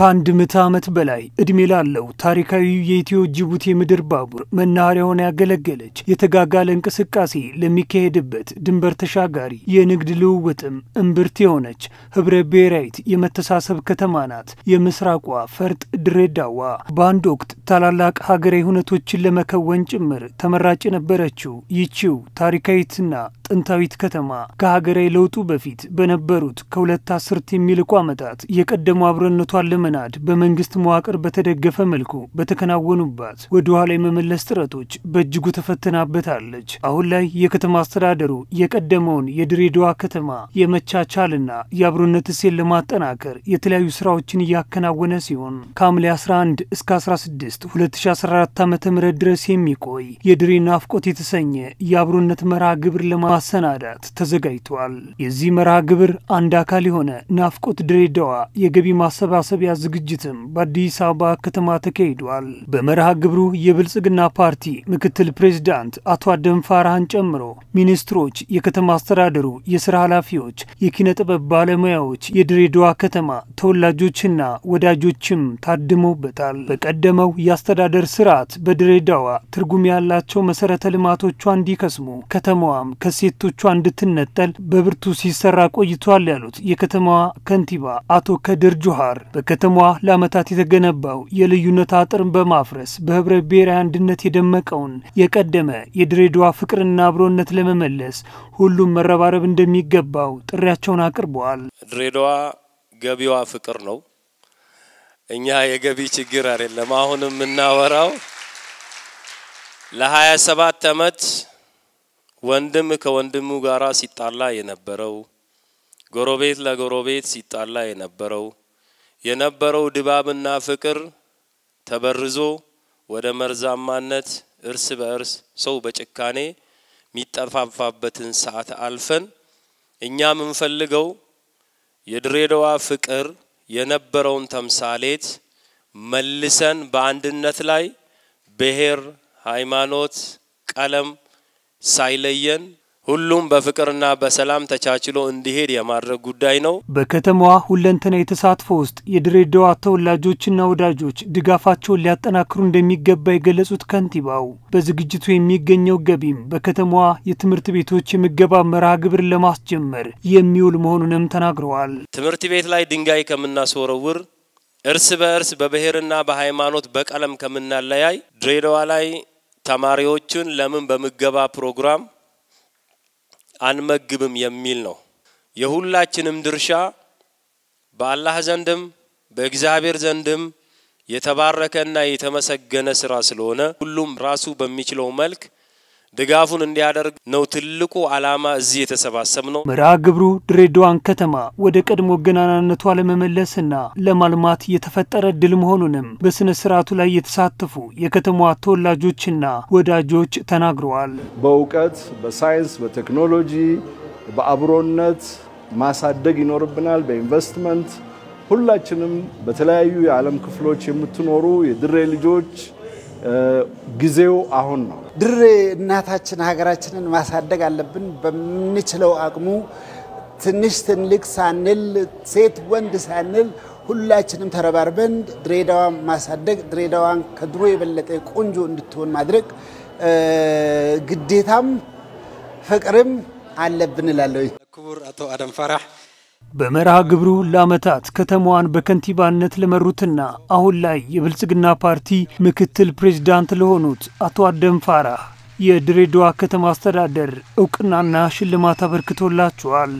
ከአንድ ምዕተ ዓመት በላይ ዕድሜ ላለው ታሪካዊ የኢትዮ ጅቡቲ ምድር ባቡር መናኸሪያ ሆና ያገለገለች የተጋጋለ እንቅስቃሴ ለሚካሄድበት ድንበር ተሻጋሪ የንግድ ልውውጥም እምብርት የሆነች ህብረ ብሔራዊት የመተሳሰብ ከተማ ናት። የምስራቋ ፈርጥ ድሬዳዋ በአንድ ወቅት ታላላቅ ሀገራዊ ሁነቶችን ለመከወን ጭምር ተመራጭ የነበረችው ይቺው ታሪካዊትና ጥንታዊት ከተማ ከሀገራዊ ለውጡ በፊት በነበሩት ከሁለት አስርት የሚልቁ ዓመታት የቀደሙ አብሮነቷን ለመናድ በመንግስት መዋቅር በተደገፈ መልኩ በተከናወኑባት ወደ ኋላ የመመለስ ጥረቶች በእጅጉ ተፈትናበታለች። አሁን ላይ የከተማ አስተዳደሩ የቀደመውን የድሬዳዋ ከተማ የመቻቻልና የአብሮነት እሴት ለማጠናከር የተለያዩ ስራዎችን እያከናወነ ሲሆን ከሐምሌ 11 እስከ 16 6 2014 ዓ ም ድረስ የሚቆይ የድሬ ናፍቆት የተሰኘ የአብሮነት መርሃ ግብር ለማሰናዳት ተዘጋጅቷል። የዚህ መርሃ ግብር አንድ አካል የሆነ ናፍቆት ድሬዳዋ የገቢ ማሰባሰቢያ ዝግጅትም በአዲስ አበባ ከተማ ተካሂዷል። በመርሃ ግብሩ የብልጽግና ፓርቲ ምክትል ፕሬዚዳንት አቶ አደንፋራህን ጨምሮ ሚኒስትሮች፣ የከተማ አስተዳደሩ የስራ ኃላፊዎች፣ የኪነ ጥበብ ባለሙያዎች፣ የድሬዳዋ ከተማ ተወላጆችና ወዳጆችም ታድመውበታል። በቀደመው የአስተዳደር ስርዓት በድሬዳዋ ትርጉም ያላቸው መሰረተ ልማቶቿ እንዲከስሙ ከተማዋም ከሴቶቿ እንድትነጠል በብርቱ ሲሰራ ቆይቷል ያሉት የከተማዋ ከንቲባ አቶ ከድር ጁሃር በከተማዋ ለአመታት የተገነባው የልዩነት አጥርን በማፍረስ በህብረ ብሔራዊ አንድነት የደመቀውን የቀደመ የድሬዳዋ ፍቅርና አብሮነት ለመመለስ ሁሉም መረባረብ እንደሚገባው ጥሪያቸውን አቅርበዋል። ድሬዳዋ ገቢዋ ፍቅር ነው። እኛ የገቢ ችግር አይደለም አሁን የምናወራው ለ27 ዓመት ወንድም ከወንድሙ ጋር ሲጣላ የነበረው ጎረቤት ለጎረቤት ሲጣላ የነበረው የነበረው ድባብና ፍቅር ተበርዞ ወደ መርዛማነት እርስ በእርስ ሰው በጭካኔ የሚጠፋፋበትን ሰዓት አልፈን እኛ የምንፈልገው የድሬዳዋ ፍቅር የነበረውን ተምሳሌት መልሰን በአንድነት ላይ ብሔር፣ ሃይማኖት፣ ቀለም ሳይለየን ሁሉም በፍቅርና በሰላም ተቻችሎ እንዲሄድ የማድረግ ጉዳይ ነው። በከተማዋ ሁለንተና የተሳትፎ ውስጥ የድሬዳዋ ተወላጆችና ወዳጆች ድጋፋቸውን ሊያጠናክሩ እንደሚገባ የገለጹት ከንቲባው በዝግጅቱ የሚገኘው ገቢም በከተማዋ የትምህርት ቤቶች የምገባ መርሃ ግብር ለማስጀመር የሚውል መሆኑንም ተናግረዋል። ትምህርት ቤት ላይ ድንጋይ ከምናስወረውር እርስ በእርስ በብሔርና በሃይማኖት በቀለም ከምናለያይ ድሬዳዋ ላይ ተማሪዎችን ለምን በምገባ ፕሮግራም አንመግብም የሚል ነው። የሁላችንም ድርሻ በአላህ ዘንድም በእግዚአብሔር ዘንድም የተባረከና የተመሰገነ ስራ ስለሆነ ሁሉም ራሱ በሚችለው መልክ ድጋፉን እንዲያደርግ ነው ትልቁ ዓላማ እዚህ የተሰባሰብ ነው። መርሃ ግብሩ ድሬዳዋን ከተማ ወደ ቀድሞ ገናናነቷ ለመመለስና ለማልማት የተፈጠረ ድል መሆኑንም በሥነ ስርዓቱ ላይ የተሳተፉ የከተማዋ ተወላጆችና ወዳጆች ተናግረዋል። በእውቀት በሳይንስ በቴክኖሎጂ በአብሮነት ማሳደግ ይኖርብናል። በኢንቨስትመንት ሁላችንም በተለያዩ የዓለም ክፍሎች የምትኖሩ የድሬ ልጆች ጊዜው አሁን ነው። ድሬ እናታችን ሀገራችንን ማሳደግ አለብን። በምንችለው አቅሙ ትንሽ ትልቅ ሳንል፣ ሴት ወንድ ሳንል ሁላችንም ተረባርበን ድሬዳዋን ማሳደግ ድሬዳዋን ከድሮ የበለጠ ቆንጆ እንድትሆን ማድረግ ግዴታም ፍቅርም አለብን እላለሁ። ክቡር አቶ አደም ፈራህ በመርሃ ግብሩ ለዓመታት ከተማዋን በከንቲባነት ለመሩትና አሁን ላይ የብልጽግና ፓርቲ ምክትል ፕሬዚዳንት ለሆኑት አቶ አደም ፋራህ የድሬዳዋ ከተማ አስተዳደር እውቅናና ሽልማት አበርክቶላቸዋል።